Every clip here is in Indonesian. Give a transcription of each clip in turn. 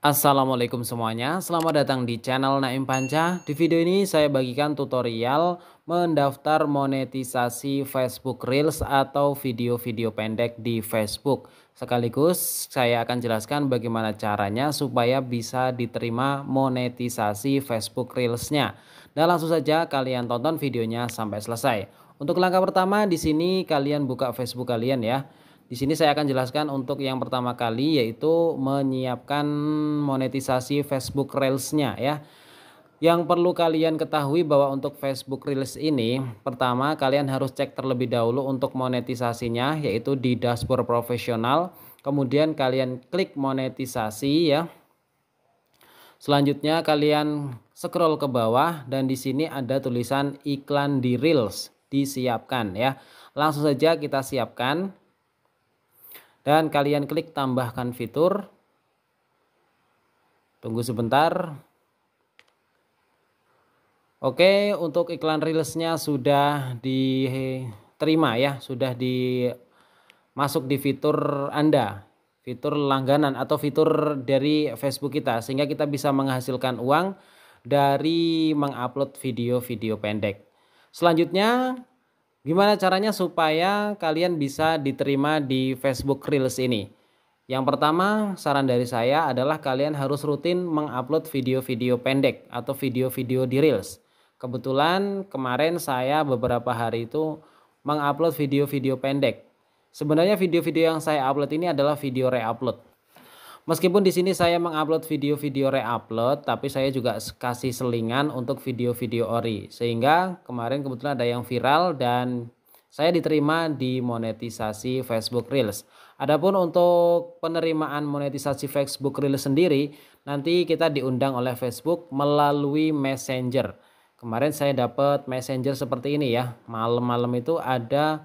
Assalamualaikum semuanya, selamat datang di channel Naim Panca Di video ini saya bagikan tutorial mendaftar monetisasi Facebook Reels atau video-video pendek di Facebook Sekaligus saya akan jelaskan bagaimana caranya supaya bisa diterima monetisasi Facebook Reelsnya Dan langsung saja kalian tonton videonya sampai selesai Untuk langkah pertama di sini kalian buka Facebook kalian ya di sini saya akan jelaskan untuk yang pertama kali yaitu menyiapkan monetisasi Facebook Reels-nya ya. Yang perlu kalian ketahui bahwa untuk Facebook Reels ini, pertama kalian harus cek terlebih dahulu untuk monetisasinya yaitu di dashboard profesional. Kemudian kalian klik monetisasi ya. Selanjutnya kalian scroll ke bawah dan di sini ada tulisan iklan di Reels disiapkan ya. Langsung saja kita siapkan dan kalian klik tambahkan fitur tunggu sebentar Oke untuk iklan rilisnya sudah diterima ya sudah di masuk di fitur Anda fitur langganan atau fitur dari Facebook kita sehingga kita bisa menghasilkan uang dari mengupload video-video pendek Selanjutnya Gimana caranya supaya kalian bisa diterima di Facebook Reels ini? Yang pertama, saran dari saya adalah kalian harus rutin mengupload video-video pendek atau video-video di Reels. Kebetulan kemarin saya beberapa hari itu mengupload video-video pendek. Sebenarnya video-video yang saya upload ini adalah video re-upload. Meskipun di sini saya mengupload video-video re-upload, tapi saya juga kasih selingan untuk video-video ori. Sehingga kemarin kebetulan ada yang viral dan saya diterima di monetisasi Facebook Reels. Adapun untuk penerimaan monetisasi Facebook Reels sendiri, nanti kita diundang oleh Facebook melalui Messenger. Kemarin saya dapat Messenger seperti ini ya. Malam-malam itu ada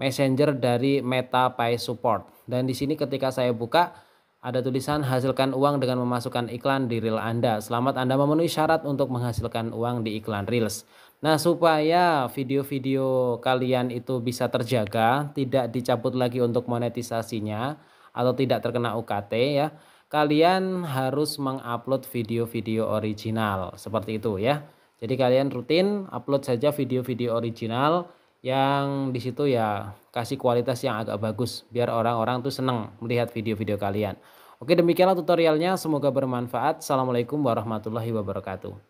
messenger dari Meta Pay Support. Dan di sini ketika saya buka ada tulisan hasilkan uang dengan memasukkan iklan di reel Anda. Selamat Anda memenuhi syarat untuk menghasilkan uang di iklan Reels. Nah, supaya video-video kalian itu bisa terjaga, tidak dicabut lagi untuk monetisasinya atau tidak terkena UKT ya, kalian harus mengupload video-video original seperti itu ya. Jadi kalian rutin upload saja video-video original yang di situ ya kasih kualitas yang agak bagus biar orang-orang tuh seneng melihat video-video kalian. Oke demikianlah tutorialnya semoga bermanfaat. Assalamualaikum warahmatullahi wabarakatuh.